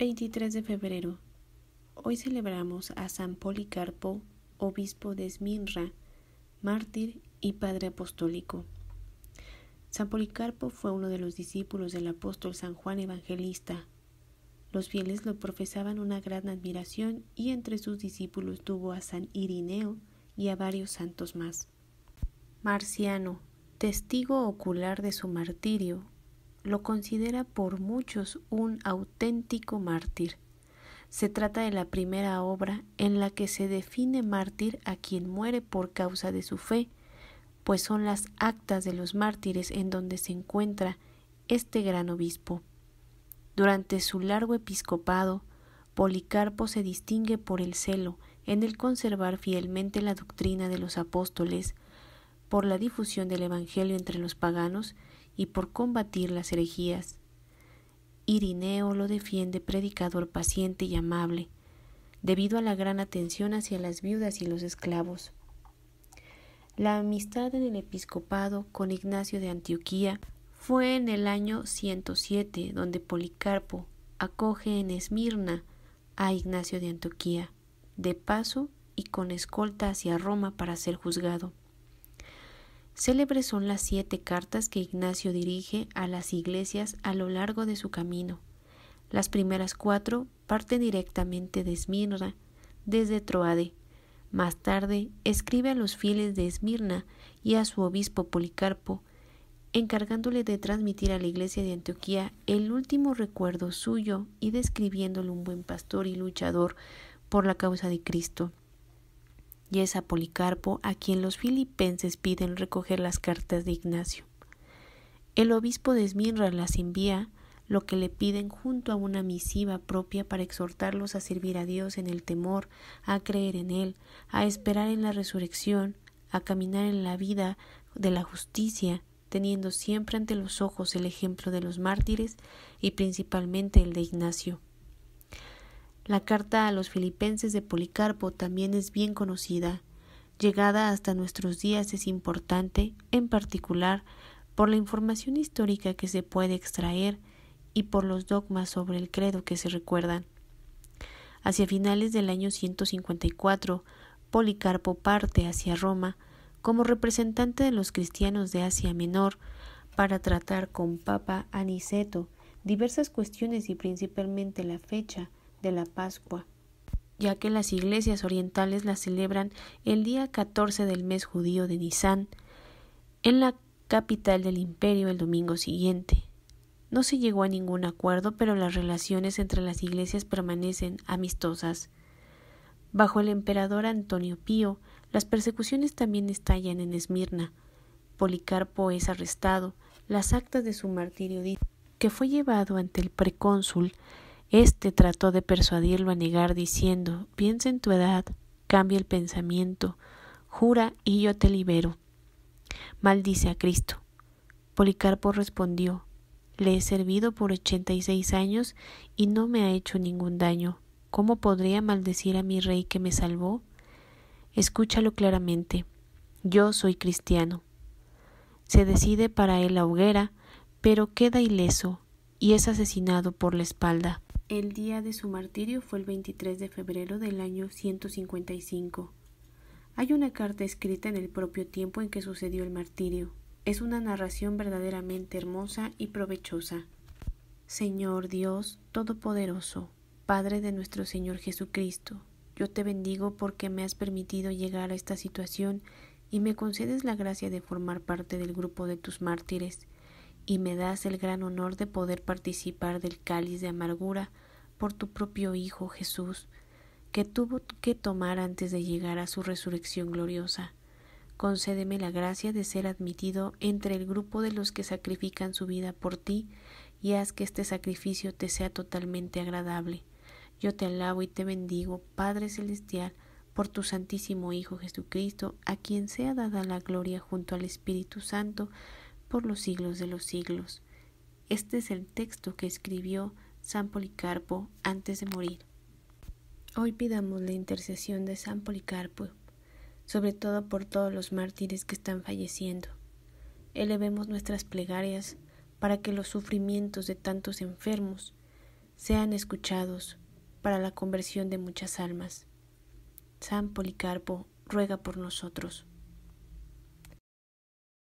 23 de febrero. Hoy celebramos a San Policarpo, obispo de Esminra, mártir y padre apostólico. San Policarpo fue uno de los discípulos del apóstol San Juan Evangelista. Los fieles lo profesaban una gran admiración y entre sus discípulos tuvo a San Irineo y a varios santos más. Marciano, testigo ocular de su martirio, lo considera por muchos un auténtico mártir. Se trata de la primera obra en la que se define mártir a quien muere por causa de su fe, pues son las actas de los mártires en donde se encuentra este gran obispo. Durante su largo episcopado, Policarpo se distingue por el celo en el conservar fielmente la doctrina de los apóstoles, por la difusión del Evangelio entre los paganos y por combatir las herejías. Irineo lo defiende predicador paciente y amable, debido a la gran atención hacia las viudas y los esclavos. La amistad en el episcopado con Ignacio de Antioquía fue en el año 107 donde Policarpo acoge en Esmirna a Ignacio de Antioquía, de paso y con escolta hacia Roma para ser juzgado. Célebres son las siete cartas que Ignacio dirige a las iglesias a lo largo de su camino. Las primeras cuatro parten directamente de Esmirna, desde Troade. Más tarde escribe a los fieles de Esmirna y a su obispo Policarpo, encargándole de transmitir a la iglesia de Antioquía el último recuerdo suyo y describiéndole un buen pastor y luchador por la causa de Cristo y es a Policarpo a quien los filipenses piden recoger las cartas de Ignacio. El obispo de Esmirra las envía, lo que le piden junto a una misiva propia para exhortarlos a servir a Dios en el temor, a creer en Él, a esperar en la resurrección, a caminar en la vida de la justicia, teniendo siempre ante los ojos el ejemplo de los mártires y principalmente el de Ignacio. La carta a los filipenses de Policarpo también es bien conocida. Llegada hasta nuestros días es importante, en particular, por la información histórica que se puede extraer y por los dogmas sobre el credo que se recuerdan. Hacia finales del año 154, Policarpo parte hacia Roma como representante de los cristianos de Asia Menor para tratar con Papa Aniceto diversas cuestiones y principalmente la fecha de la Pascua, ya que las iglesias orientales la celebran el día 14 del mes judío de Nisan, en la capital del imperio el domingo siguiente. No se llegó a ningún acuerdo, pero las relaciones entre las iglesias permanecen amistosas. Bajo el emperador Antonio Pío, las persecuciones también estallan en Esmirna. Policarpo es arrestado. Las actas de su martirio dicen que fue llevado ante el precónsul este trató de persuadirlo a negar diciendo Piensa en tu edad, cambia el pensamiento, jura y yo te libero. Maldice a Cristo. Policarpo respondió Le he servido por ochenta y seis años y no me ha hecho ningún daño. ¿Cómo podría maldecir a mi rey que me salvó? Escúchalo claramente. Yo soy cristiano. Se decide para él la hoguera, pero queda ileso y es asesinado por la espalda. El día de su martirio fue el 23 de febrero del año 155. Hay una carta escrita en el propio tiempo en que sucedió el martirio. Es una narración verdaderamente hermosa y provechosa. Señor Dios Todopoderoso, Padre de nuestro Señor Jesucristo, yo te bendigo porque me has permitido llegar a esta situación y me concedes la gracia de formar parte del grupo de tus mártires y me das el gran honor de poder participar del cáliz de amargura por tu propio Hijo Jesús, que tuvo que tomar antes de llegar a su resurrección gloriosa. Concédeme la gracia de ser admitido entre el grupo de los que sacrifican su vida por ti, y haz que este sacrificio te sea totalmente agradable. Yo te alabo y te bendigo, Padre Celestial, por tu Santísimo Hijo Jesucristo, a quien sea dada la gloria junto al Espíritu Santo, por los siglos de los siglos. Este es el texto que escribió San Policarpo antes de morir. Hoy pidamos la intercesión de San Policarpo, sobre todo por todos los mártires que están falleciendo. Elevemos nuestras plegarias para que los sufrimientos de tantos enfermos sean escuchados para la conversión de muchas almas. San Policarpo ruega por nosotros.